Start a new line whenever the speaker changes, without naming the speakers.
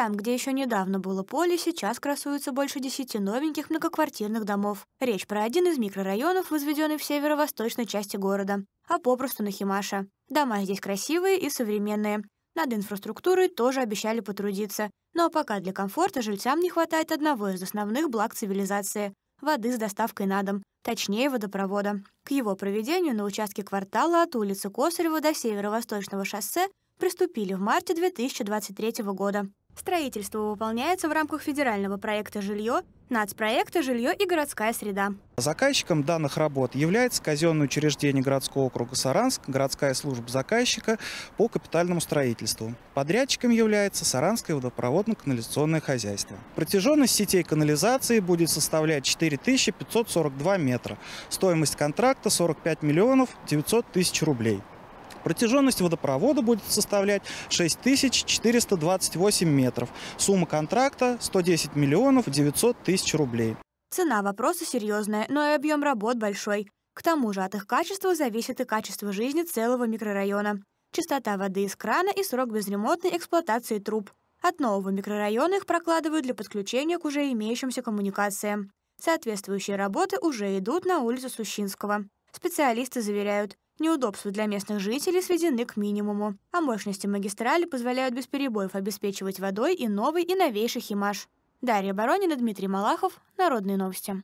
Там, где еще недавно было поле, сейчас красуется больше десяти новеньких многоквартирных домов. Речь про один из микрорайонов, возведенный в северо-восточной части города, а попросту на Химаша. Дома здесь красивые и современные. Над инфраструктурой тоже обещали потрудиться. Но пока для комфорта жильцам не хватает одного из основных благ цивилизации — воды с доставкой на дом, точнее водопровода. К его проведению на участке квартала от улицы Косарева до северо-восточного шоссе приступили в марте 2023 года. Строительство выполняется в рамках федерального проекта «Жилье», нацпроекта «Жилье и городская среда».
Заказчиком данных работ является казенное учреждение городского округа Саранск, городская служба заказчика по капитальному строительству. Подрядчиком является Саранское водопроводно-канализационное хозяйство. Протяженность сетей канализации будет составлять 4542 метра. Стоимость контракта 45 миллионов 900 тысяч рублей. Протяженность водопровода будет составлять 6428 метров. Сумма контракта 110 миллионов 900 тысяч рублей.
Цена вопроса серьезная, но и объем работ большой. К тому же от их качества зависит и качество жизни целого микрорайона. Частота воды из крана и срок безремонтной эксплуатации труб. От нового микрорайона их прокладывают для подключения к уже имеющимся коммуникациям. Соответствующие работы уже идут на улицу Сущинского. Специалисты заверяют, Неудобства для местных жителей сведены к минимуму, а мощности магистрали позволяют без перебоев обеспечивать водой и новый и новейший Химаш. Дарья Баронина, Дмитрий Малахов, Народные новости.